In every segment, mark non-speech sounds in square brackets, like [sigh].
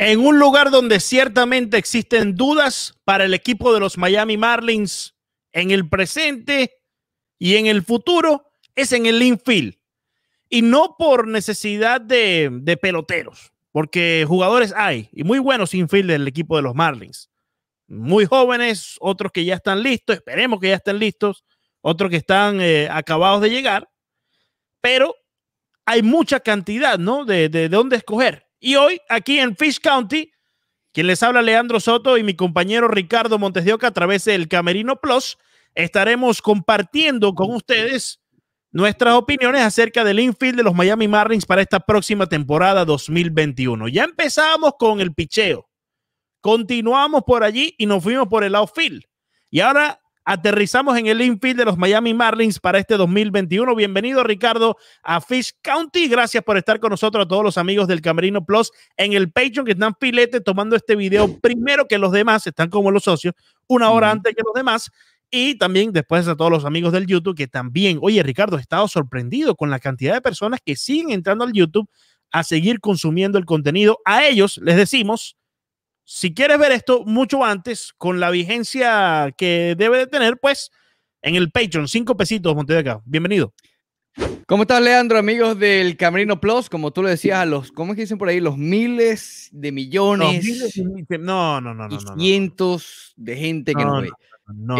En un lugar donde ciertamente existen dudas para el equipo de los Miami Marlins en el presente y en el futuro, es en el infield. Y no por necesidad de, peloteros, porque jugadores hay, y muy buenos sin del equipo de los Marlins. Muy jóvenes, otros que ya están listos, esperemos que ya estén listos, otros que están eh, acabados de llegar, pero hay mucha cantidad, ¿no? De, de dónde escoger. Y hoy, aquí en Fish County, quien les habla Leandro Soto y mi compañero Ricardo Montes de Oca a través del Camerino Plus, estaremos compartiendo con ustedes Nuestras opiniones acerca del infield de los Miami Marlins para esta próxima temporada 2021. Ya empezamos con el picheo. Continuamos por allí y nos fuimos por el outfield. Y ahora aterrizamos en el infield de los Miami Marlins para este 2021. Bienvenido, Ricardo, a Fish County. Gracias por estar con nosotros, a todos los amigos del Camerino Plus en el Patreon que están filete tomando este video primero que los demás, están como los socios, una hora antes que los demás. Y también después a todos los amigos del YouTube que también, oye Ricardo, he estado sorprendido con la cantidad de personas que siguen entrando al YouTube a seguir consumiendo el contenido. A ellos les decimos, si quieres ver esto mucho antes, con la vigencia que debe de tener, pues en el Patreon, cinco pesitos, Monte de acá. Bienvenido. ¿Cómo estás, Leandro, amigos del Camerino Plus? Como tú lo decías a los, ¿cómo es que dicen por ahí? Los miles de millones. no, no, no, no. cientos de gente que no, ve.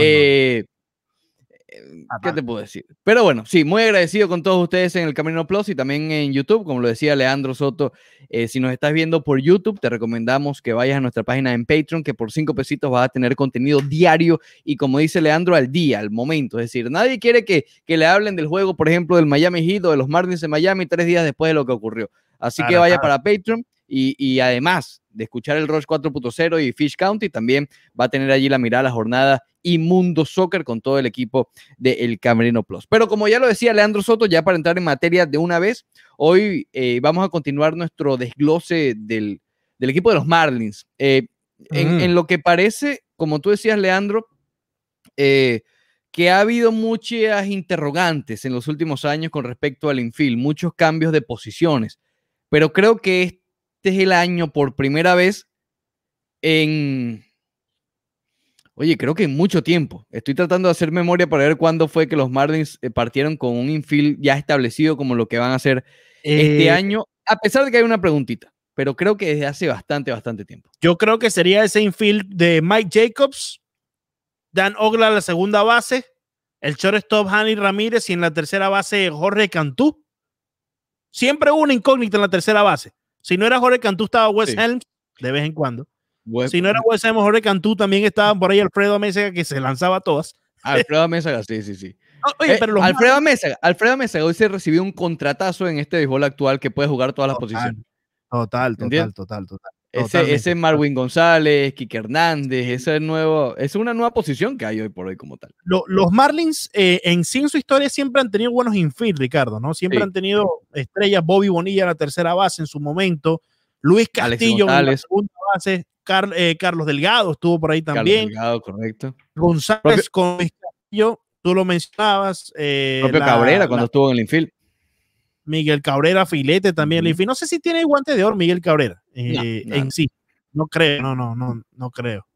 Eh, eh, ah, ¿Qué te puedo decir? Pero bueno, sí, muy agradecido con todos ustedes en el Camino Plus y también en YouTube, como lo decía Leandro Soto. Eh, si nos estás viendo por YouTube, te recomendamos que vayas a nuestra página en Patreon, que por cinco pesitos vas a tener contenido diario y como dice Leandro, al día, al momento. Es decir, nadie quiere que, que le hablen del juego, por ejemplo, del Miami Heat o de los Marlins de Miami tres días después de lo que ocurrió. Así que vaya para Patreon y, además de escuchar el Rush 4.0 y Fish County, también va a tener allí la mirada, la jornada y Mundo Soccer con todo el equipo del El Camerino Plus. Pero como ya lo decía Leandro Soto, ya para entrar en materia de una vez, hoy eh, vamos a continuar nuestro desglose del, del equipo de los Marlins. Eh, mm. en, lo que parece, como tú decías, Leandro, eh, que ha habido muchas interrogantes en los últimos años con respecto al infield, muchos cambios de posiciones, pero creo que este el año por primera vez en... Oye, creo que en mucho tiempo. Estoy tratando de hacer memoria para ver cuándo fue que los Marlins eh, partieron con un infield ya establecido como lo que van a hacer este eh, año, a pesar de que hay una preguntita, pero creo que desde hace bastante, bastante tiempo. Yo creo que sería ese infield de Mike Jacobs, Dan Ogla en la segunda base, el shortstop Hanny Ramírez y en la tercera base Jorge Cantú. Siempre hubo una incógnita en la tercera base. Si no era Jorge Cantú, estaba Wes Helms de vez en cuando. Si no era Wes Helms, Jorge Cantú también estaba por ahí Alfredo Mesa que se lanzaba todas. Alfredo [laughs] Mésaga, sí, sí, sí. Eh, Alfredo Mésaga Alfredo hoy se recibió un contratazo en este béisbol actual que puede jugar todas las posiciones. total, total, total, total. Ese, ese, Marwin González, Kike Hernández, ese nuevo, es una nueva posición que hay hoy por hoy como tal. los Marlins eh, en sí en su historia siempre han tenido buenos infield, Ricardo, ¿no? Siempre han tenido estrellas, Bobby Bonilla en la tercera base en su momento, Luis Castillo en la segunda base, eh, Carlos Delgado estuvo por ahí también. Carlos Delgado, correcto. González con Castillo, tú lo mencionabas. Eh, propio Cabrera cuando estuvo en el infield. Miguel Cabrera, Filete también, No sé si tiene guante de oro Miguel Cabrera eh, en sí. No creo, no, no, no, no creo.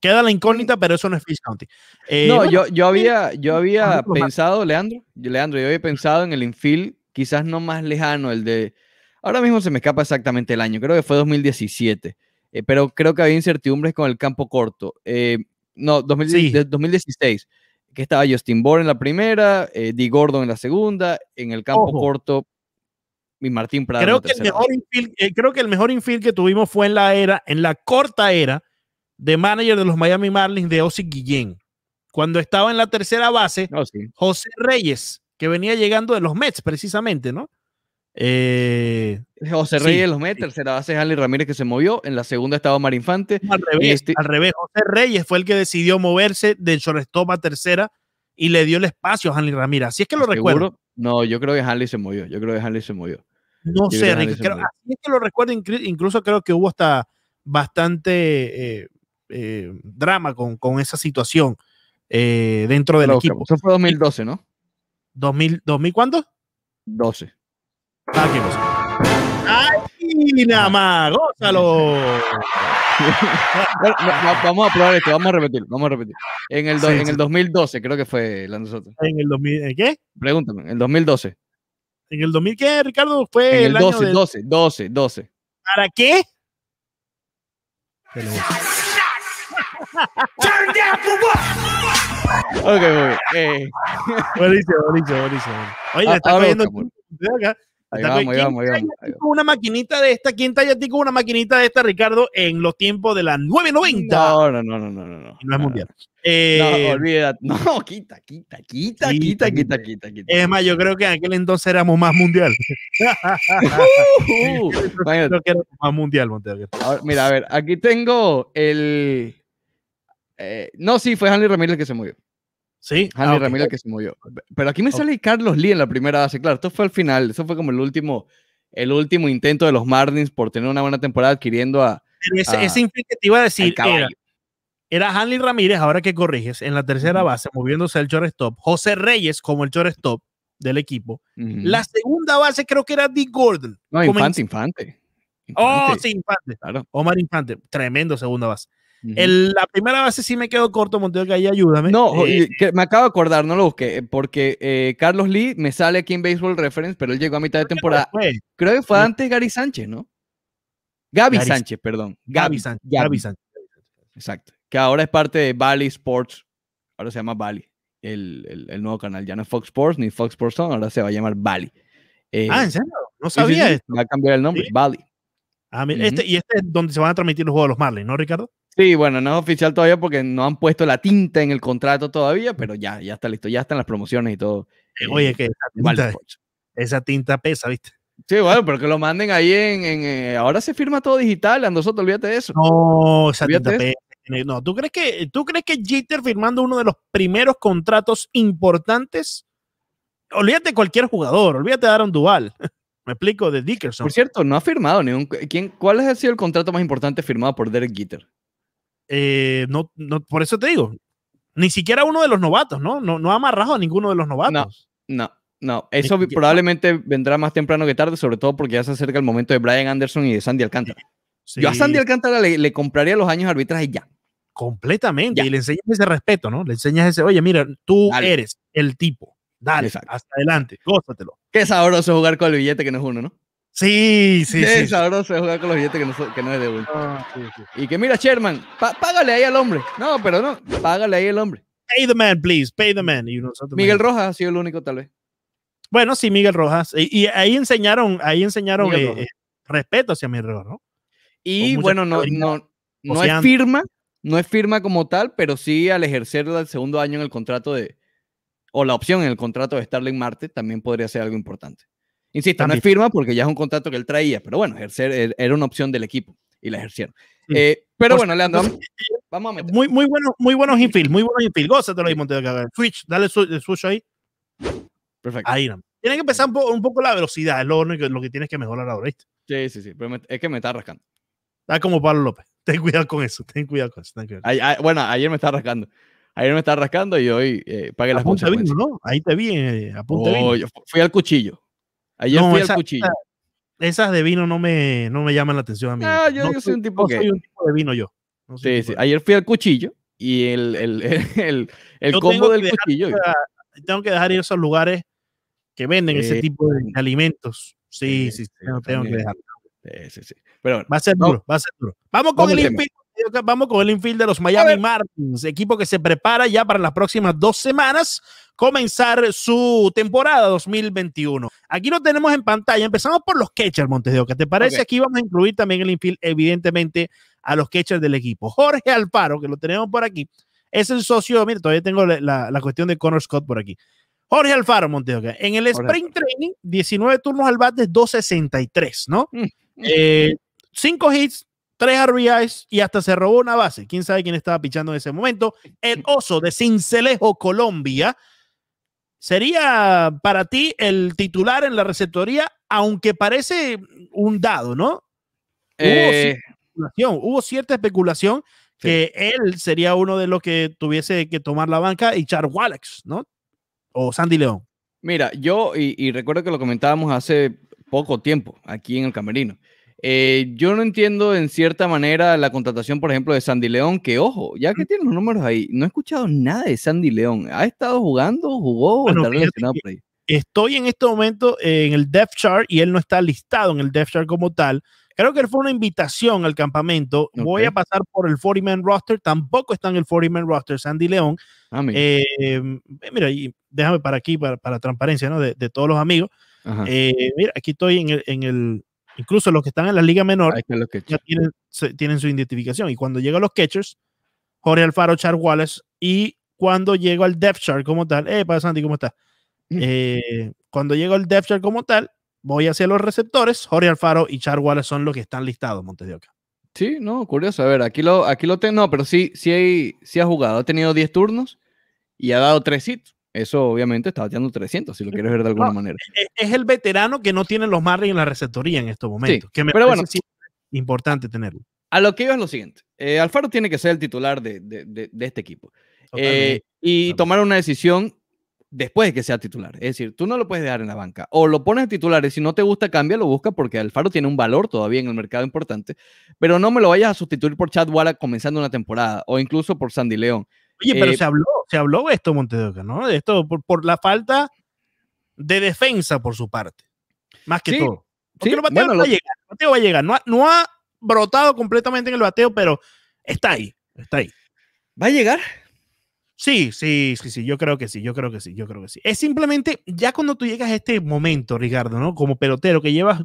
Queda la incógnita, pero eso no es Fish County. Eh, no, yo, yo había, yo había pensado, Leandro, Leandro, yo había pensado en el infield, quizás no más lejano, el de. Ahora mismo se me escapa exactamente el año, creo que fue 2017, eh, pero creo que había incertidumbres con el campo corto. no, 2016 que estaba Justin Bourne en la primera, eh, Gordon en la segunda, en el campo corto y Martín Prado. Eh, creo, que el mejor infield, que tuvimos fue en la era, en la corta era de manager de los Miami Marlins de Ozzy Guillén. Cuando estaba en la tercera base, oh, José Reyes, que venía llegando de los Mets precisamente, ¿no? Eh, José Reyes los mete, tercera base Hanley Ramírez que se movió, en la segunda estaba Marinfante. Este al revés, José Reyes fue el que decidió moverse del shortstop a tercera y le dio el espacio a Hanley Ramírez. Así es que lo recuerdo. No, yo creo que Hanley se movió, yo creo que Hanley se movió. No sé, así es que lo recuerdo, incluso creo que hubo hasta bastante eh, eh, drama con, esa situación dentro del equipo. Eso fue 2012, ¿no? ¿2000, ¿2000 ¿cuándo? 12. Aquí ¡Ay, nada más! ¡Gózalo! vamos a probar esto, vamos a repetir, vamos a repetir. En el, en el 2012 creo que fue la nosotros. ¿En el 2000, ¿en qué? Pregúntame, en el 2012. ¿En el 2000 qué, Ricardo? Fue en el, 12, año del... 12, 12, 12. ¿Para qué? ok, muy bien. Eh. Buenísimo, buenísimo, buenísimo. Oye, le ah, está cayendo... acá una maquinita de esta, ¿quién talla a una maquinita de esta, Ricardo, en los tiempos de las 9.90? No, no, no, no, no, no. No es mundial. no, eh, olvídate. [laughs] No, quita, quita, quita, quita, quita, quita, quita. Es más, yo creo que en aquel entonces éramos más mundial. Uh-huh. [laughs] creo que éramos más mundial, Montevideo. Mira, a ver, aquí tengo el... Eh, no, sí, fue Hanley Ramírez que se murió. Sí. Ah, Hanley Ramírez que se movió. Pero aquí me sale Carlos Lee en la primera base. Claro, esto fue al final. Eso fue como el último, el último intento de los Marlins por tener una buena temporada adquiriendo a. Esa ese, que iba a decir era, Hanley Ramírez, ahora que corriges, en la tercera base, moviéndose al shortstop. José Reyes como el shortstop del equipo. La segunda base creo que era Dick Gordon. No, Infante, Infante. Oh, Infante. Omar Infante. Tremendo segunda base la primera base sí me quedo corto, que ahí ayúdame. No, eh, me acabo de acordar, no lo busqué, eh, porque eh, Carlos Lee me sale aquí en Baseball Reference, pero él llegó a mitad de temporada. creo que fue antes Gary Sánchez, ¿no? Gaby Sánchez, perdón. Gaby, Sánchez, Exacto. Que ahora es parte de Valley Sports. Ahora se llama Valley. El, nuevo canal. Ya no es Fox Sports ni Fox Sports Zone, ahora se va a llamar Bali. ah, ¿en serio? No sabía esto. Va a cambiar el nombre, Bali. Ah, este, y este es donde se van a transmitir los juegos de los Marlins, ¿no, Ricardo? Sí, bueno, no es oficial todavía porque no han puesto la tinta en el contrato todavía, pero ya, ya está listo, ya están las promociones y todo. Eh, oye, eh, que pues. esa tinta, pesa, ¿viste? Sí, bueno, pero que lo manden ahí en, eh, ahora se firma todo digital, a nosotros olvídate de eso. No, esa tinta pesa. No, ¿tú crees que tú crees que Jeter firmando uno de los primeros contratos importantes? Olvídate de cualquier jugador, olvídate de Aaron Duval. [laughs] Me explico, de Dickerson. Por cierto, no ha firmado ningún. ¿Cuál ha sido el contrato más importante firmado por Derek Jeter? Eh, no, por eso te digo, ni siquiera uno de los novatos, ¿no? No, no ha amarrado a ninguno de los novatos. No, no. eso probablemente vendrá más temprano que tarde, sobre todo porque ya se acerca el momento de Brian Anderson y de Sandy Alcántara. Yo a Sandy Alcántara le, compraría los años de arbitraje ya. Completamente. Y le enseñas ese respeto, ¿no? Le enseñas ese, oye, mira, tú eres el tipo. Dale, hasta adelante, cóstatelo. Qué sabroso jugar con el billete que no es uno, ¿no? Sí, sí, sí. sí. sabroso jugar con los billetes que no, es de ah, Y que mira, Sherman, págale ahí al hombre. No, pero no, págale ahí al hombre. Pay the man, please, pay the man. Miguel Rojas ha sido el único, tal vez. Bueno, sí, Miguel Rojas. Y, ahí enseñaron, ahí enseñaron eh, eh, respeto hacia Miguel Rojas, ¿no? Y bueno, no, no, no es firma, no es firma como tal, pero sí al ejercer el segundo año en el contrato de, o la opción en el contrato de Starling Marte, también podría ser algo importante. Insisto, no es firma porque ya es un contrato que él traía, pero bueno, ejercer er, era una opción del equipo y la ejercieron. Eh, pero pues bueno, Leandro, pues, vamos, a meter. Muy, muy, bueno, muy buenos infield, muy buenos infield. Gózatelo ahí, de Cagar. Switch, dale el switch ahí. Perfecto. Ahí, no. Tienes que empezar un poco, la velocidad, es lo, lo que tienes que mejorar ahora, ¿viste? Sí, sí, sí, es que me está rascando. Está como Pablo López. Ten cuidado con eso, ten cuidado con eso. bueno, ayer me está rascando. Ayer me está rascando y hoy eh, pagué las puntas. Pues. Ahí te vi, eh, bien oh, fui al cuchillo. Ayer no, fui al cuchillo. Esas de vino no me, no me llaman la atención a mí. Ah, yo, yo soy un tipo que... soy un tipo de vino yo. Ayer fui al cuchillo y el, el, [laughs] el, el combo del cuchillo. tengo que dejar ir a esos lugares que venden ese tipo de alimentos. Sí, sí, sí, tengo, que dejar Sí, sí, sí. va a ser duro, va a ser duro. Vamos con el vamos con el infield de los Miami Martins, equipo que se prepara ya para las próximas dos semanas comenzar su temporada 2021. Aquí lo tenemos en pantalla. Empezamos por los catchers, Montes de ¿Te parece? Aquí vamos a incluir también el infield, evidentemente, a los catchers del equipo. Jorge Alfaro, que lo tenemos por aquí, es el socio. Mira, todavía tengo la, la, cuestión de Connor Scott por aquí. Jorge Alfaro, Montes En el Spring training, 19 turnos al bate, 263, ¿no? Mm. Eh, cinco 5 hits, tres RBIs y hasta se robó una base. Quién sabe quién estaba pichando en ese momento. El [laughs] oso de Cincelejo, Colombia. Sería para ti el titular en la receptoría, aunque parece un dado, ¿no? Hubo, eh, especulación, cierta especulación que él sería uno de los que tuviese que tomar la banca y Char Wallace, ¿no? O Sandy León. Mira, yo, y, y recuerdo que lo comentábamos hace poco tiempo aquí en el camerino. Eh, yo no entiendo en cierta manera la contratación, por ejemplo, de Sandy León, que ojo, ya que tiene los números ahí, no he escuchado nada de Sandy León. ¿Ha estado jugando? ¿Jugó? Estoy en este momento en el depth chart y él no está listado en el depth chart como tal. Creo que él fue una invitación al campamento. Voy a pasar por el 40-man roster. Tampoco está en el 40-man roster Sandy León. Ah, em, mira. y déjame para aquí, para, para transparencia ¿no? de, todos los amigos. Eh, mira, aquí estoy en el Incluso los que están en la liga menor ya tienen, su identificación. Y cuando llegan los catchers, Jorge Alfaro, Char Wallace, y cuando llego al depth chart como tal, eh, para Santi, ¿cómo está? Mm. Eh, cuando llego al depth chart como tal, voy hacia los receptores, Jorge Alfaro y Char Wallace son los que están listados, Montes de Sí, no, curioso. A ver, aquí lo, aquí lo tengo, no, pero sí, sí, sí ha jugado. Ha tenido 10 turnos y ha dado 3 hits. Eso obviamente está bateando 300, si lo quieres ver de alguna manera. E-, e-, es el veterano que no tiene los Marlins en la receptoría en estos momentos. que me pero bueno, importante tenerlo. A lo que iba es lo siguiente. Eh, Alfaro tiene que ser el titular de, este equipo. Eh, y tomar una decisión después de que sea titular. Es decir, tú no lo puedes dejar en la banca. O lo pones titular y si no te gusta, cambia, lo busca porque Alfaro tiene un valor todavía en el mercado importante. Pero no me lo vayas a sustituir por Chad Walla comenzando una temporada o incluso por Sandy León. Oye, pero eh, se habló, se habló esto, Montedoca, ¿no? De esto por, la falta de defensa por su parte, más que todo. llegar, el va a llegar, no ha, brotado completamente en el bateo, pero está ahí, está ahí. ¿Va a llegar? Sí, sí, sí, sí, yo creo que sí, yo creo que sí, yo creo que sí. Es simplemente ya cuando tú llegas a este momento, Ricardo, ¿no? Como pelotero que llevas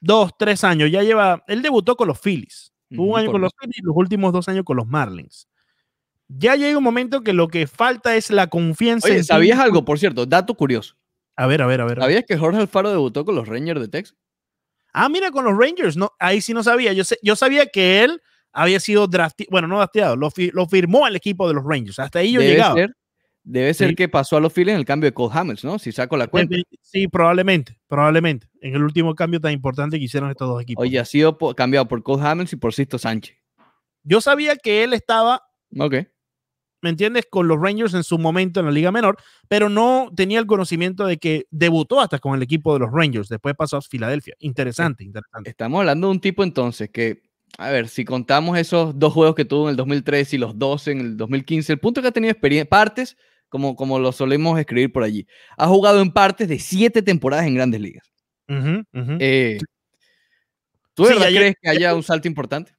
dos, tres años, ya lleva, él debutó con los Phillies, un año con los Phillies y los últimos dos años con los Marlins ya llega un momento que lo que falta es la confianza. Oye, ¿sabías algo, por cierto? Dato curioso. A ver, a ver, a ver. ¿Sabías que Jorge Alfaro debutó con los Rangers de Texas? Ah, mira, con los Rangers. No, ahí sí no sabía. Yo, sé, yo sabía que él había sido drafteado, bueno, no drafteado, lo, firmó al equipo de los Rangers. Hasta ahí yo debe llegaba. debe ser que pasó a los Phillies en el cambio de Cole Hamels, ¿no? Si saco la cuenta. Sí, probablemente, probablemente. En el último cambio tan importante que hicieron estos dos equipos. Oye, ha sido cambiado por Cole Hamels y por Sisto Sánchez. Yo sabía que él estaba. Ok ¿me entiendes? Con los Rangers en su momento en la Liga Menor, pero no tenía el conocimiento de que debutó hasta con el equipo de los Rangers, después pasó a Filadelfia. Interesante, eh, interesante. Estamos hablando de un tipo entonces que, a ver, si contamos esos dos juegos que tuvo en el 2003 y los dos en el 2015, el punto que ha tenido experiencia, partes, como, como lo solemos escribir por allí, ha jugado en partes de siete temporadas en grandes ligas. Eh, ¿Tú crees que haya un salto importante?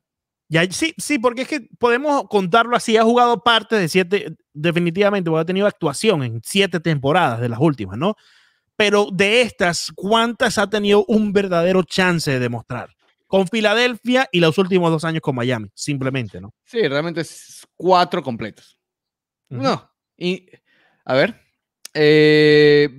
sí, sí, porque es que podemos contarlo así. Ha jugado parte de siete, definitivamente, ha tenido actuación en siete temporadas de las últimas, ¿no? Pero de estas, ¿cuántas ha tenido un verdadero chance de demostrar? Con Filadelfia y los últimos dos años con Miami, simplemente, ¿no? Sí, realmente es cuatro completos. No, y a ver, eh,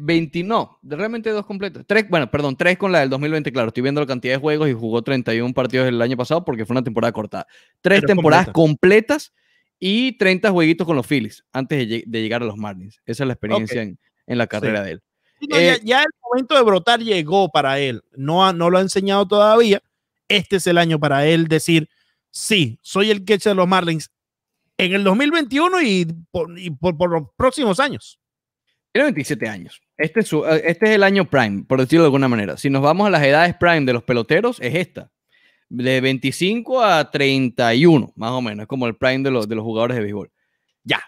realmente dos completos. Tres, bueno, perdón, tres con la del 2020, claro. Estoy viendo la cantidad de juegos y jugó 31 partidos el año pasado porque fue una temporada cortada. Tres temporadas completas y 30 jueguitos con los Phillies antes de, llegar a los Marlins. Esa es la experiencia en, la carrera de él. Eh, ya, el momento de brotar llegó para él. No, no lo ha enseñado todavía. Este es el año para él decir, sí, soy el catcher de los Marlins en el 2021 y y por, por los próximos años. Tiene 27 años. Este es, eh, este es el año prime, por decirlo de alguna manera. Si nos vamos a las edades prime de los peloteros, es esta. De 25 a 31, más o menos. Es como el prime de los, de los jugadores de béisbol. Ya.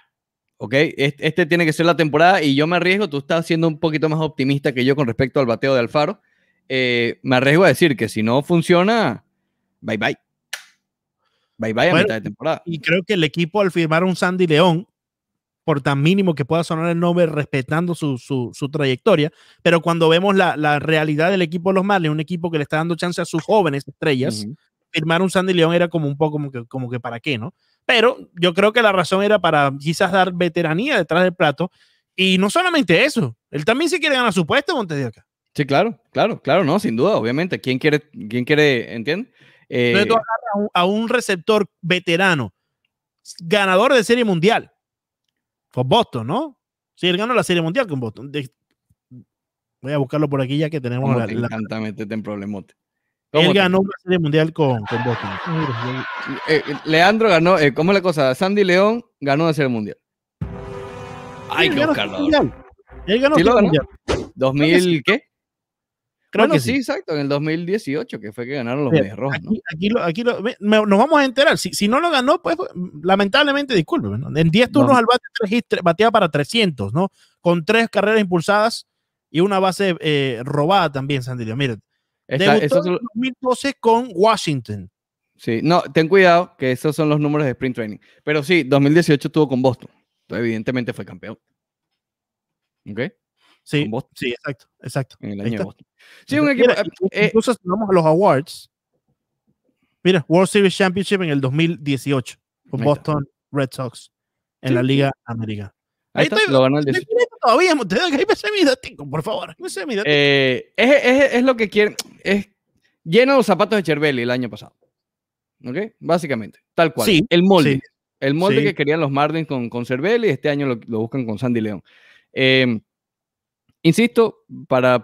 ¿Ok? Este, tiene que ser la temporada y yo me arriesgo, tú estás siendo un poquito más optimista que yo con respecto al bateo de Alfaro. Eh, me arriesgo a decir que si no funciona, bye bye. Bye bye a mitad de temporada. Y creo que el equipo al firmar un Sandy León por tan mínimo que pueda sonar el nombre, respetando su, trayectoria. Pero cuando vemos la, realidad del equipo los Marlins, un equipo que le está dando chance a sus jóvenes estrellas, firmar un Sandy León era como un poco como que, como que para qué, ¿no? Pero yo creo que la razón era para quizás dar veteranía detrás del plato. Y no solamente eso, él también se quiere ganar su puesto, Montes de Sí, claro, claro, claro, no, sin duda, obviamente. ¿Quién quiere, quién quiere, entiende? Eh, a un receptor veterano, ganador de Serie Mundial, fue Boston, ¿no? Sí, él ganó la Serie Mundial con Boston. voy a buscarlo por aquí ya que tenemos Encantamente la. Te encanta problemote. Él ganó la Serie Mundial con, con Boston. Ah, eh, eh, Leandro ganó, eh, ¿cómo es la cosa? Sandy León ganó la Serie Mundial. Ay, qué ganó Él ganó, la Serie Mundial. ¿2000 qué? Creo que sí. exacto, en el 2018, que fue que ganaron los Rojos. ¿no? Aquí, nos vamos a enterar. Si, si, no lo ganó, pues, pues lamentablemente, disculpen, en 10 turnos al bate batea para 300, ¿no? Con tres carreras impulsadas y una base eh, robada también, Sandilio. Miren, 2012 con Washington. Sí, no, ten cuidado que esos son los números de sprint training. Pero sí, 2018 estuvo con Boston. evidentemente fue campeón. ¿Ok? Sí, sí, exacto, exacto. En el año de Boston. Sí, un equipo. Eh, eh, incluso si vamos a los awards. Mira, World Series Championship en el 2018 con Boston Red Sox en la Liga América. Ahí, está, estoy, lo ganó el 18. Todavía, te ahí me por favor. Eh, es, lo que quieren. Es lleno los zapatos de Cervelli el año pasado. ¿Ok? Básicamente, tal cual. Sí, el molde. el molde que querían los Marlins con, con Cervelli, este año lo, lo buscan con Sandy León. Eh, Insisto, para,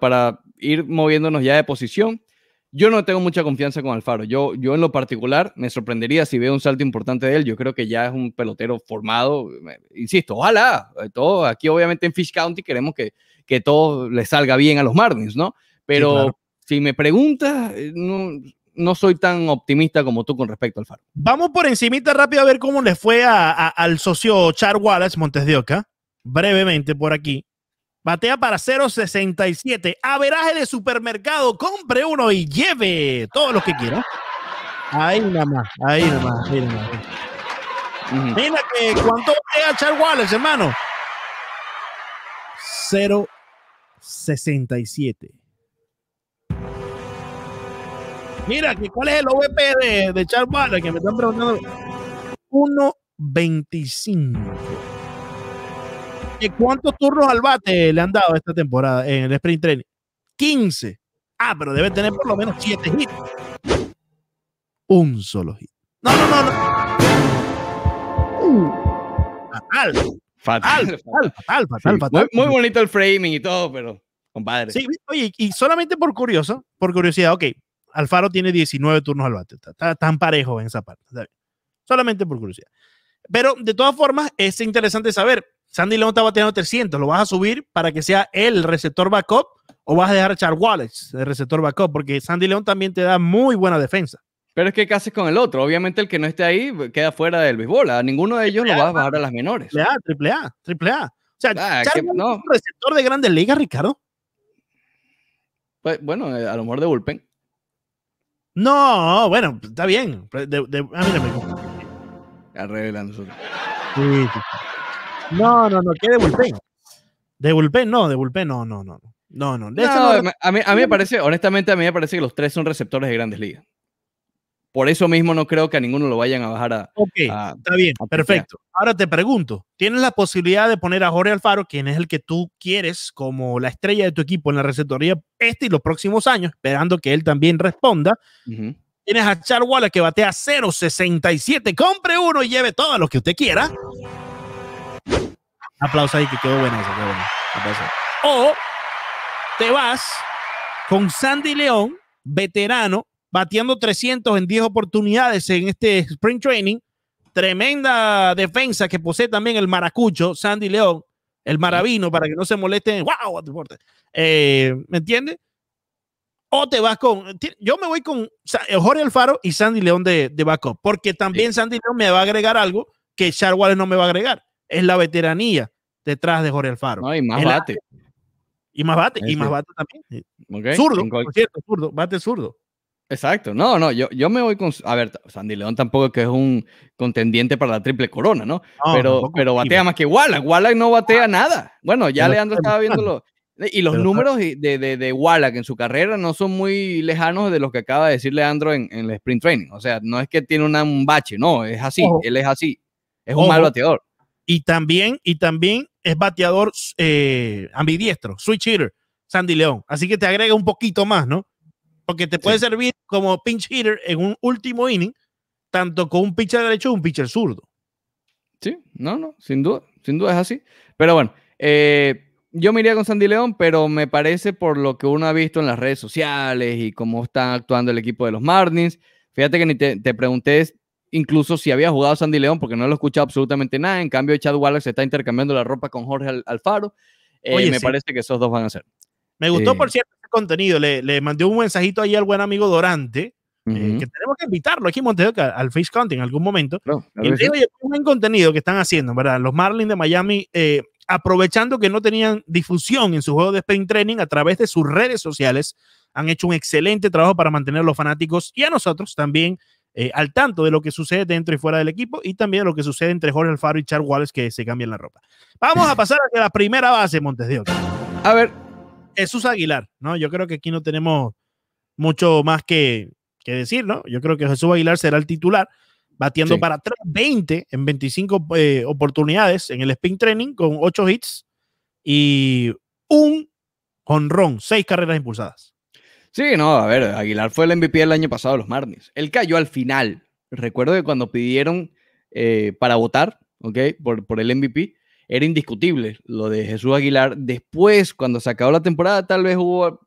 ir moviéndonos ya de posición, yo no tengo mucha confianza con Alfaro. Yo, yo en lo particular me sorprendería si veo un salto importante de él. Yo creo que ya es un pelotero formado. Eh, insisto, ojalá. Eh, todo, aquí obviamente en Fish County queremos que, todo le salga bien a los Marlins, ¿no? Pero si me preguntas, eh, no, no, soy tan optimista como tú con respecto a Alfaro. Vamos por encimita rápido a ver cómo le fue al socio Char Wallace Montes de Oca. Brevemente por aquí. Batea para 0.67. veraje de supermercado. Compre uno y lleve todos los que quiera. Ahí nada más, ahí nada más, Mira que cuánto batea Charles Wallace, hermano. 0.67. Mira, que ¿cuál es el OVP de, de Charles Wallace? Que me están preguntando. 1.25. ¿Cuántos turnos al bate le han dado esta temporada en el sprint training? 15. Ah, pero debe tener por lo menos 7 hits. Un solo hit. No, no, no, no. Uh. fatal. Fatal, fatal, fatal, fatal, Muy, bonito el framing y todo, pero compadre. Sí, oye, y solamente por curioso, por curiosidad, ok, Alfaro tiene 19 turnos al bate, está tan parejo en esa parte, solamente por curiosidad. Pero de todas formas, es interesante saber Sandy León está teniendo 300, ¿lo vas a subir para que sea el receptor backup o vas a dejar a Char Wallace el receptor backup? Porque Sandy León también te da muy buena defensa. Pero es que ¿qué haces con el otro? Obviamente el que no esté ahí queda fuera del béisbol. A ninguno de ellos lo vas a bajar a las menores. Triple A, triple A, O sea, ah, un receptor de grandes ligas, Ricardo. Pues bueno, eh, a lo mejor de bullpen. No, bueno, está bien. De, de, ah, no, no, no, que de bullpen. De bullpen, no, de bullpen, no, no, no. No, no. A, mí, me parece, honestamente, a mí me parece que los tres son receptores de grandes ligas. Por eso mismo no creo que a ninguno lo vayan a bajar a. Ok, está bien, perfecto. Ahora te pregunto: ¿tienes la posibilidad de poner a Jorge Alfaro, quien es el que tú quieres como la estrella de tu equipo en la receptoría este y los próximos años, esperando que él también responda? Tienes a Char Wallace que batea 0.67. Compre uno y lleve todo lo que usted quiera aplausos ahí que quedó bueno eso, O te vas con Sandy León, veterano, batiendo 300 en 10 oportunidades en este Spring Training. Tremenda defensa que posee también el maracucho, Sandy León, el maravino, para que no se molesten. ¡Wow! Eh, ¿Me entiendes? O te vas con. Yo me voy con Jorge Alfaro y Sandy León de, de backup, porque también Sandy León me va a agregar algo que Charles Wallace no me va a agregar es la veteranía detrás de Jorge Alfaro. y más bate. y más bate, y más bate también. Zurdo, por cierto, zurdo, bate zurdo. Exacto, no, no, yo, yo me voy con. A ver, Sandy León tampoco es que es un contendiente para la triple corona, ¿no? pero, pero batea más que Wallach. Wallach no batea ah, nada. Bueno, ya Leandro estaba viéndolo. Y los números de, de, de Wallach en su carrera no son muy lejanos de los que acaba de decir Leandro en, el sprint training. O sea, no es que tiene un bache, no, es así, él es así. Es un mal bateador. Y también, y también es bateador eh, ambidiestro, switch hitter, Sandy León. Así que te agrega un poquito más, ¿no? Porque te puede servir como pinch hitter en un último inning, tanto con un pitcher derecho como un pitcher zurdo. Sí, no, no, sin duda, sin duda es así. Pero bueno, eh, yo me iría con Sandy León, pero me parece por lo que uno ha visto en las redes sociales y cómo está actuando el equipo de los Martins. Fíjate que ni te, te pregunté incluso si había jugado Sandy León, porque no lo he escuchado absolutamente nada. En cambio, Chad Wallace se está intercambiando la ropa con Jorge Alfaro. Eh, y me parece que esos dos van a ser. Me gustó, eh. por cierto, el contenido. Le, mandé un mensajito ahí al buen amigo Dorante, eh, que tenemos que invitarlo aquí en al Face Counting en algún momento. y un contenido que están haciendo, ¿verdad? Los Marlins de Miami, aprovechando que no tenían difusión en su juego de Spain Training a través de sus redes sociales, han hecho un excelente trabajo para mantener a los fanáticos y a nosotros también eh, al tanto de lo que sucede dentro y fuera del equipo y también de lo que sucede entre Jorge Alfaro y Charles Wallace que se cambian la ropa. Vamos a [laughs] pasar a la primera base, Montes de Oca. A ver. Jesús Aguilar, ¿no? Yo creo que aquí no tenemos mucho más que, decir, ¿no? Yo creo que Jesús Aguilar será el titular batiendo para para 20 en 25 eh, oportunidades en el spin training con 8 hits y un honrón, 6 carreras impulsadas. Sí, no, a ver, Aguilar fue el MVP el año pasado los Marlins. Él cayó al final. Recuerdo que cuando pidieron eh, para votar, ¿ok? Por, el MVP, era indiscutible lo de Jesús Aguilar. Después, cuando se acabó la temporada, tal vez hubo,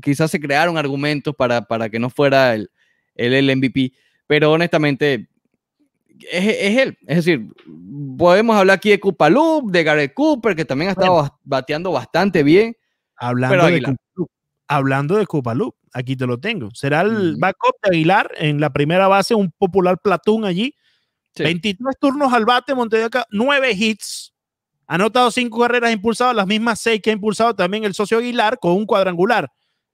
quizás se crearon argumentos para, para que no fuera el, el, MVP, pero honestamente es, él. Es decir, podemos hablar aquí de loop de Gareth Cooper, que también ha estado bateando bastante bien. Hablando de Cooper, hablando de Loop aquí te lo tengo. Será el backup de Aguilar en la primera base, un popular platón allí. 23 turnos al bate, Montevideo, 9 hits. Ha anotado 5 carreras impulsadas, las mismas 6 que ha impulsado también el socio Aguilar con un cuadrangular.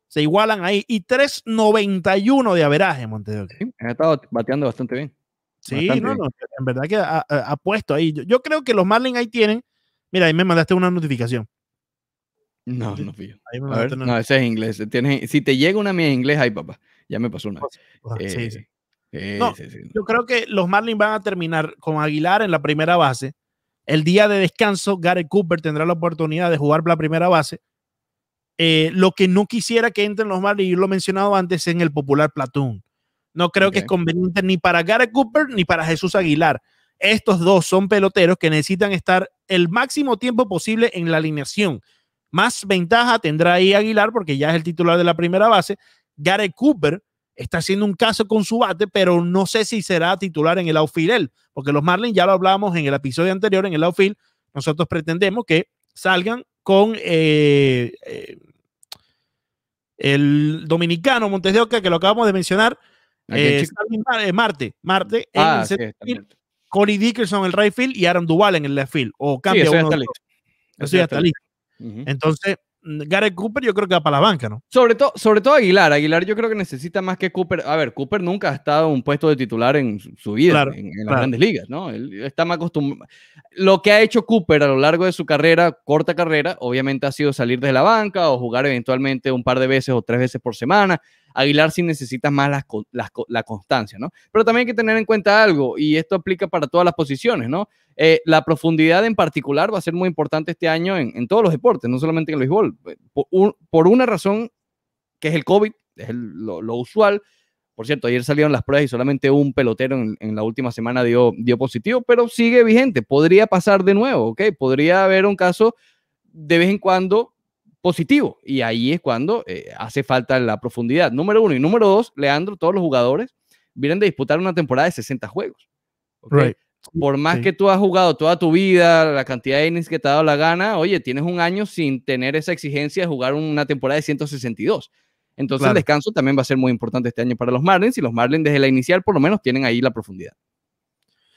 Se igualan ahí. Y 3.91 de averaje, Montevideo. Sí, ha estado bateando bastante bien. Sí, no, en verdad que ha, puesto ahí. Yo, yo creo que los Marlins ahí tienen. Mira, ahí me mandaste una notificación. No, no no, ese es inglés. Tienes, si te llega una mía en inglés, papá, ya me pasó una. Yo creo que los Marlins van a terminar con Aguilar en la primera base. El día de descanso, Gary Cooper tendrá la oportunidad de jugar la primera base. Eh, lo que no quisiera que entren los Marlins, y lo he mencionado antes en el popular Platoon. No creo que es conveniente ni para Gary Cooper ni para Jesús Aguilar. Estos dos son peloteros que necesitan estar el máximo tiempo posible en la alineación más ventaja tendrá ahí Aguilar porque ya es el titular de la primera base. Gary Cooper está haciendo un caso con su bate, pero no sé si será titular en el outfield porque los Marlins ya lo hablábamos en el episodio anterior, en el outfield. Nosotros pretendemos que salgan con eh, eh, el dominicano Montes de Oca, que lo acabamos de mencionar, eh, eh, Marte, Marte, ah, Corey Dickerson en el right field y Aaron Duval en el left field. O cambia uno. Eso ya está listo. Entonces, Gareth Cooper yo creo que va para la banca, ¿no? Sobre, todo sobre todo Aguilar. Aguilar yo creo que necesita más que Cooper. A ver, Cooper nunca ha estado en un puesto de titular en su vida, en, las grandes ligas, ¿no? Él está más acostumbrado. Lo que ha hecho Cooper a lo largo de su carrera, corta carrera, obviamente ha sido salir desde la banca o jugar eventualmente un par de veces o tres veces por semana. Aguilar sí necesita más la, constancia, ¿no? Pero también hay que tener en cuenta algo, y esto aplica para todas las posiciones, ¿no? Eh, la profundidad en particular va a ser muy importante este año en, todos los deportes, no solamente en el béisbol. Por, una razón que es el COVID, es lo, usual. Por cierto, ayer salieron las pruebas y solamente un pelotero en, la última semana dio, dio positivo, pero sigue vigente. Podría pasar de nuevo, ¿ok? Podría haber un caso de vez en cuando positivo. Y ahí es cuando eh, hace falta la profundidad. Número uno. Y número dos, Leandro, todos los jugadores vienen de disputar una temporada de 60 juegos. Por más que tú has jugado toda tu vida, la cantidad de innings que te ha dado la gana, oye, tienes un año sin tener esa exigencia de jugar una temporada de 162. Entonces el descanso también va a ser muy importante este año para los Marlins y los Marlins desde la inicial por lo menos tienen ahí la profundidad.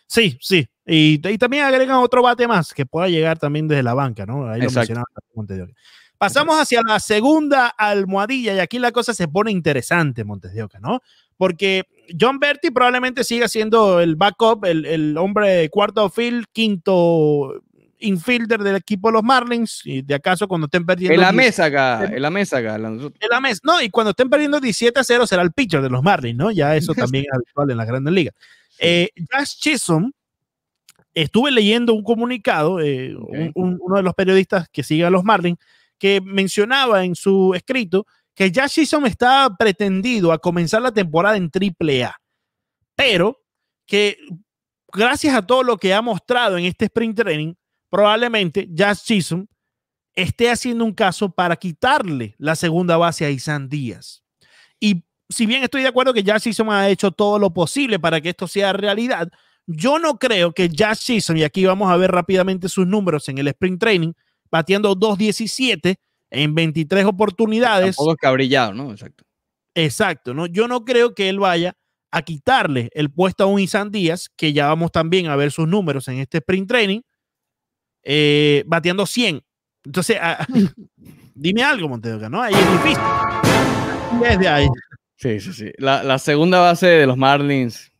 Sí, sí. Y, también agregan otro bate más que pueda llegar también desde la banca, ¿no? Ahí lo mencionaba anterior. Pasamos hacia la segunda almohadilla y aquí la cosa se pone interesante, Montes de Oca, ¿no? Porque John Berti probablemente siga siendo el backup, el, el hombre de cuarto field, quinto infielder del equipo de los Marlins, y de acaso cuando estén perdiendo. En la mesa acá, en la mesa acá. En la mesa, no, y cuando estén perdiendo 17 a 0 será el pitcher de los Marlins, ¿no? Ya eso [laughs] también es habitual en las grandes ligas. Eh, Josh Chisholm, estuve leyendo un comunicado, eh, uno de los periodistas que sigue a los Marlins, que mencionaba en su escrito que Josh Season está pretendido a comenzar la temporada en triple A, pero que gracias a todo lo que ha mostrado en este sprint training, probablemente Josh Season esté haciendo un caso para quitarle la segunda base a Isan Díaz. Y si bien estoy de acuerdo que Josh Season ha hecho todo lo posible para que esto sea realidad, yo no creo que Josh Season, y aquí vamos a ver rápidamente sus números en el sprint training, batiendo 2.17 en 23 oportunidades. Todo cabrillado, ¿no? Exacto. Exacto, ¿no? Yo no creo que él vaya a quitarle el puesto a un Isan Díaz, que ya vamos también a ver sus números en este sprint training, eh, bateando 100. Entonces, [laughs] dime algo, Montedoca, ¿no? Ahí es difícil. Desde ahí. Sí, sí, sí. La, segunda base de los Marlins.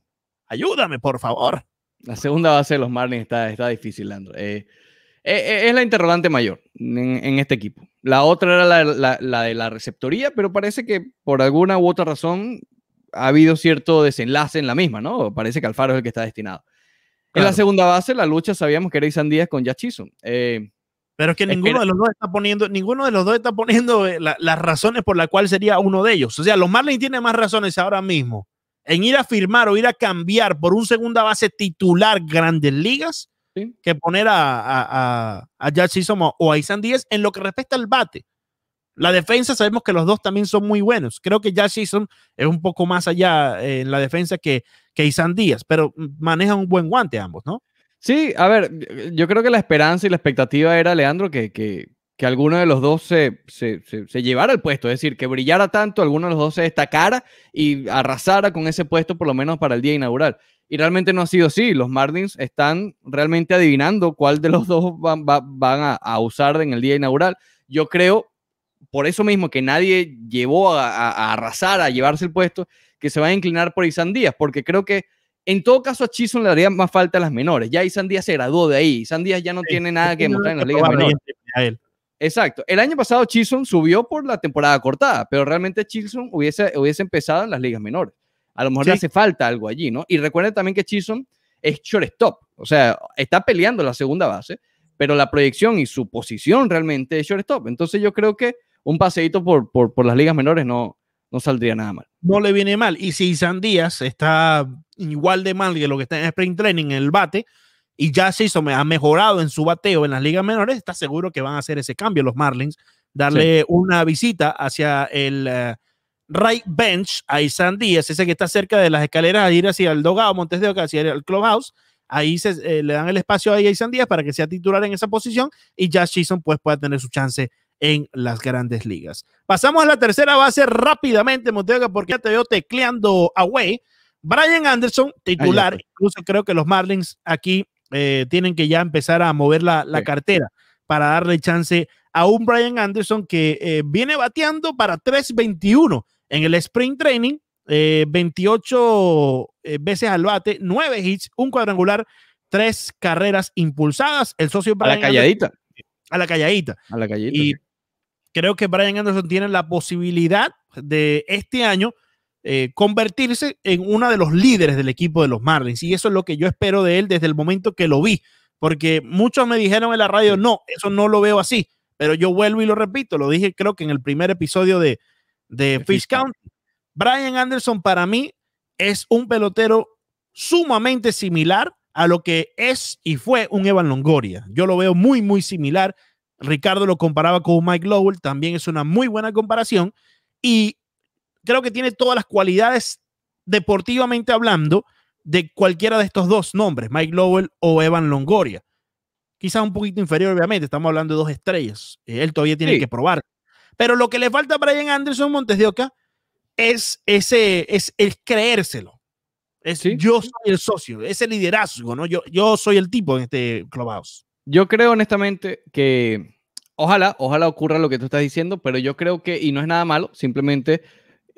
Ayúdame, por favor. La segunda base de los Marlins está, está difícil, Andro. Eh, eh, eh, es la interrogante mayor en, este equipo. La otra era la, de la receptoría, pero parece que por alguna u otra razón ha habido cierto desenlace en la misma, ¿no? Parece que Alfaro es el que está destinado. En la segunda base, la lucha sabíamos que era Isan Díaz con yachizo eh, pero es que ninguno de los dos está poniendo, ninguno de los dos está poniendo las razones por las cuales sería uno de ellos. O sea, los Marlins tienen más razones ahora mismo en ir a firmar o ir a cambiar por un segunda base titular Grandes Ligas que poner a, a, a, o a Isan Díaz en lo que respecta al bate. La defensa, sabemos que los dos también son muy buenos. Creo que Jazz Sisson es un poco más allá eh, en la defensa que, que Isan Díaz, pero manejan un buen guante ambos, ¿no? Sí, a ver, yo creo que la esperanza y la expectativa era, Leandro, que, que, alguno de los dos se, se, llevara el puesto, es decir, que brillara tanto, alguno de los dos se destacara y arrasara con ese puesto por lo menos para el día inaugural. Y realmente no ha sido así. Los Martins están realmente adivinando cuál de los [laughs] dos van, a, usar en el día inaugural. Yo creo, por eso mismo, que nadie llevó a, arrasar, a llevarse el puesto, que se va a inclinar por Isan Díaz, porque creo que en todo caso, a Chison le haría más falta a las menores. Ya Isan Díaz se graduó de ahí. Isan Díaz ya no tiene nada que mostrar en las ligas menores. Exacto. El año pasado Chison subió por la temporada cortada, pero realmente Chison hubiese, hubiese empezado en las ligas menores a lo mejor le hace falta algo allí, ¿no? Y recuerden también que Chisholm es shortstop, o sea, está peleando la segunda base, pero la proyección y su posición realmente es shortstop. Entonces yo creo que un paseíto por, por, las ligas menores no, no saldría nada mal. No le viene mal. Y si San Díaz está igual de mal que lo que está en Spring training, en el bate, y ya se hizo, ha mejorado en su bateo en las ligas menores, está seguro que van a hacer ese cambio los Marlins, darle una visita hacia el, eh, right bench ahí Isan Díaz, ese que está cerca de las escaleras a ir hacia el Dogado, Montes de Oca, hacia el Clubhouse. Ahí se, eh, le dan el espacio a Isan Díaz para que sea titular en esa posición y Josh Season pues pueda tener su chance en las grandes ligas. Pasamos a la tercera base rápidamente, Monteoca, porque ya te veo tecleando away. Brian Anderson, titular, incluso creo que los Marlins aquí eh, tienen que ya empezar a mover la, cartera para darle chance a un Brian Anderson que eh, viene bateando para 3.21 en el sprint training, 28 eh, eh, veces al bate, 9 hits, un cuadrangular, 3 carreras impulsadas. El socio para a la calladita. a la calladita. A la calladita. Y creo que Brian Anderson tiene la posibilidad de este año eh, convertirse en uno de los líderes del equipo de los Marlins. Y eso es lo que yo espero de él desde el momento que lo vi. Porque muchos me dijeron en la radio, no, eso no lo veo así. Pero yo vuelvo y lo repito, lo dije creo que en el primer episodio de, de Fish County. Brian Anderson para mí es un pelotero sumamente similar a lo que es y fue un Evan Longoria. Yo lo veo muy, muy similar. Ricardo lo comparaba con Mike Lowell, también es una muy buena comparación y creo que tiene todas las cualidades deportivamente hablando de cualquiera de estos dos nombres, Mike Lowell o Evan Longoria. Quizás un poquito inferior, obviamente, estamos hablando de dos estrellas. Eh, él todavía tiene que probar. Pero lo que le falta a Brian Anderson Montes de Oca es ese, es el creérselo. Yo soy el socio, ese liderazgo, ¿no? Yo, soy el tipo en este Clubhouse. Yo creo honestamente que ojalá, ojalá ocurra lo que tú estás diciendo, pero yo creo que, y no es nada malo, simplemente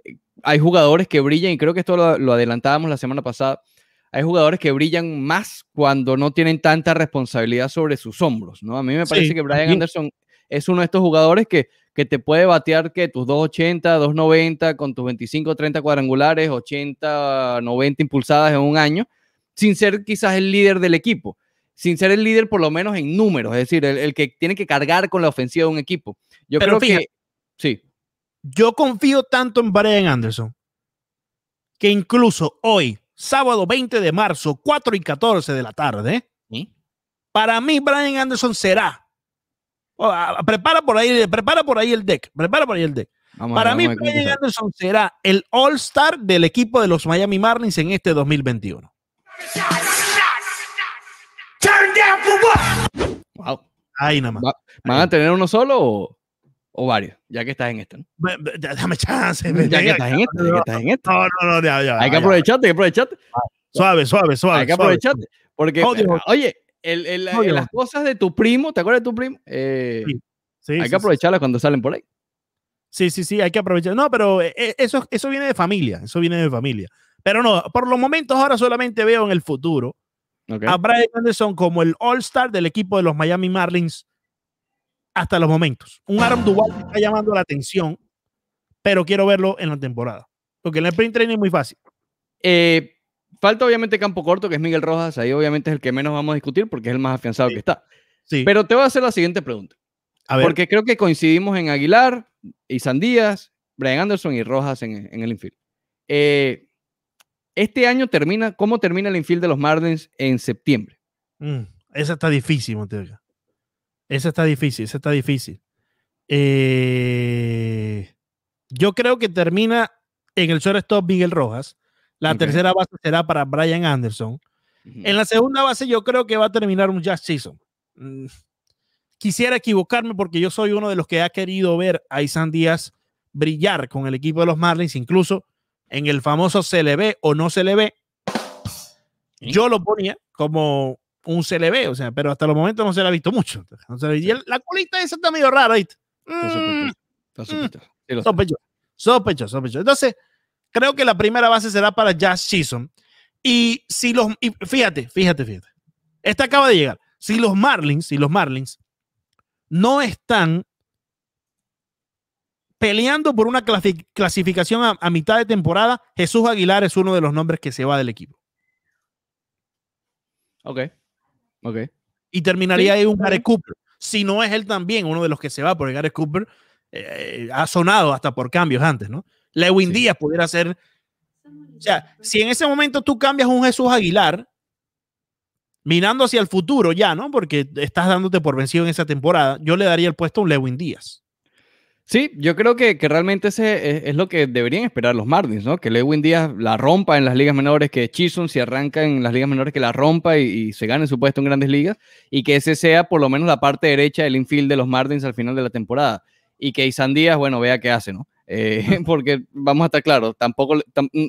eh, hay jugadores que brillan, y creo que esto lo, adelantábamos la semana pasada, hay jugadores que brillan más cuando no tienen tanta responsabilidad sobre sus hombros, ¿no? A mí me parece que Brian Anderson es uno de estos jugadores que, te puede batear que tus 280, 290, con tus 25, 30 cuadrangulares, 80, 90 impulsadas en un año, sin ser quizás el líder del equipo, sin ser el líder por lo menos en números, es decir, el, que tiene que cargar con la ofensiva de un equipo. Yo Pero creo fíjate, sí. Yo confío tanto en Brian Anderson que incluso hoy, sábado 20 de marzo, 4 y 14 de la tarde, para mí Brian Anderson será Oh, ah, ah, prepara por ahí, prepara por ahí el deck. Prepara por ahí el deck. Para mí, Brian Anderson será el All-Star del equipo de los Miami Marlins en este 2021. Wow. Ahí nada más. ¿Van a tener uno solo o, varios? Ya que estás en este Dame chance. Este, ya, que estás en este Ya que estás en No, no, no, ya. Hay que aprovecharte, hay que aprovecharte. Suave, suave, suave. Hay que aprovecharte. Porque, oye, el, las cosas de tu primo, ¿te acuerdas de tu primo? Eh, sí. hay que aprovecharlas cuando salen por ahí. Sí, sí, sí, hay que aprovechar. No, pero eh, eh, eso, eso viene de familia, eso viene de familia. Pero no, por los momentos ahora solamente veo en el futuro a Brian Anderson como el All-Star del equipo de los Miami Marlins hasta los momentos. Un Aaron ah. Duval que está llamando la atención, pero quiero verlo en la temporada. Porque en el sprint training es muy fácil. Eh, falta obviamente campo corto, que es Miguel Rojas, ahí obviamente es el que menos vamos a discutir porque es el más afianzado que está. Sí. Pero te voy a hacer la siguiente pregunta. A ver. Porque creo que coincidimos en Aguilar y Sandías, Brian Anderson y Rojas en, el infield. Eh, este año termina, ¿cómo termina el infield de los Marlins en septiembre? Mm, esa está difícil, Montega. Esa está difícil, esa está difícil. Eh, yo creo que termina en el stop Miguel Rojas. La tercera base será para Brian Anderson. En la segunda base yo creo que va a terminar un jazz Season. Mm, quisiera equivocarme porque yo soy uno de los que ha querido ver a Isan Díaz brillar con el equipo de los Marlins, incluso en el famoso se le ve o no se le ve. Yo lo ponía como un se o sea, pero hasta el momento no se le ha visto mucho. la colita esa está medio rara, ¿viste? Sospecho, sospecho, sospecho, Entonces, Creo que la primera base será para Jazz Chisholm. Y si los. fíjate, fíjate, fíjate. Esta acaba de llegar. Si los Marlins, si los Marlins no están peleando por una clasificación a, mitad de temporada, Jesús Aguilar es uno de los nombres que se va del equipo. Ok. Ok. Y terminaría ahí un Gary Cooper. Si no es él también, uno de los que se va, porque Gary Cooper eh, ha sonado hasta por cambios antes, ¿no? Lewin Díaz pudiera ser. O sea, si en ese momento tú cambias un Jesús Aguilar, mirando hacia el futuro ya, ¿no? Porque estás dándote por vencido en esa temporada, yo le daría el puesto a un Lewin Díaz. Sí, yo creo que, realmente ese es, lo que deberían esperar los Martins, ¿no? Que Lewin Díaz la rompa en las ligas menores, que chisum si arranca en las ligas menores que la rompa y, se gane su puesto en grandes ligas y que ese sea por lo menos la parte derecha del infield de los Martins al final de la temporada y que Isan Díaz, bueno, vea qué hace, ¿no? Eh, [laughs] porque vamos a estar claros, tampoco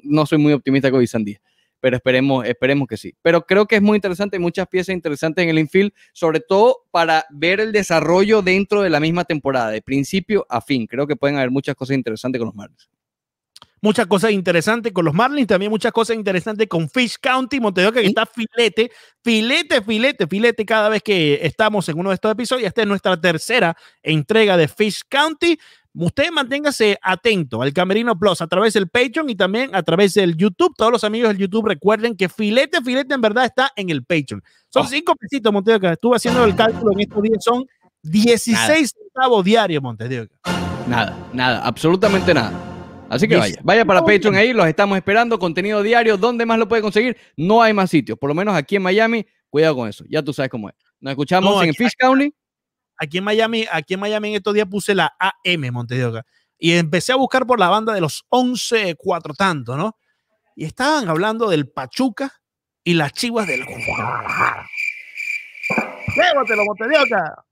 no soy muy optimista con Isandía, pero esperemos, esperemos que sí. Pero creo que es muy interesante, hay muchas piezas interesantes en el infield, sobre todo para ver el desarrollo dentro de la misma temporada, de principio a fin. Creo que pueden haber muchas cosas interesantes con los Marlins muchas cosas interesantes con los Marlins, también muchas cosas interesantes con Fish County, Montevideo, que está filete, filete, filete, filete cada vez que estamos en uno de estos episodios. Esta es nuestra tercera entrega de Fish County. Usted manténgase atento al Camerino Plus a través del Patreon y también a través del YouTube. Todos los amigos del YouTube recuerden que filete, filete en verdad está en el Patreon. Son oh. cinco pesitos, Montedio, Estuve haciendo el cálculo en estos días, son 16 centavos diarios, Montedio Nada, nada, absolutamente nada. Así que vaya, vaya para Patreon ahí, los estamos esperando, contenido diario, ¿dónde más lo puede conseguir? No hay más sitios, por lo menos aquí en Miami, cuidado con eso, ya tú sabes cómo es. Nos escuchamos en Fish County. Aquí en Miami, aquí en Miami en estos días puse la AM Montedioca y empecé a buscar por la banda de los 11 cuatro tanto, ¿no? Y estaban hablando del Pachuca y las chivas del. ¡Llévatelo, Montedioca!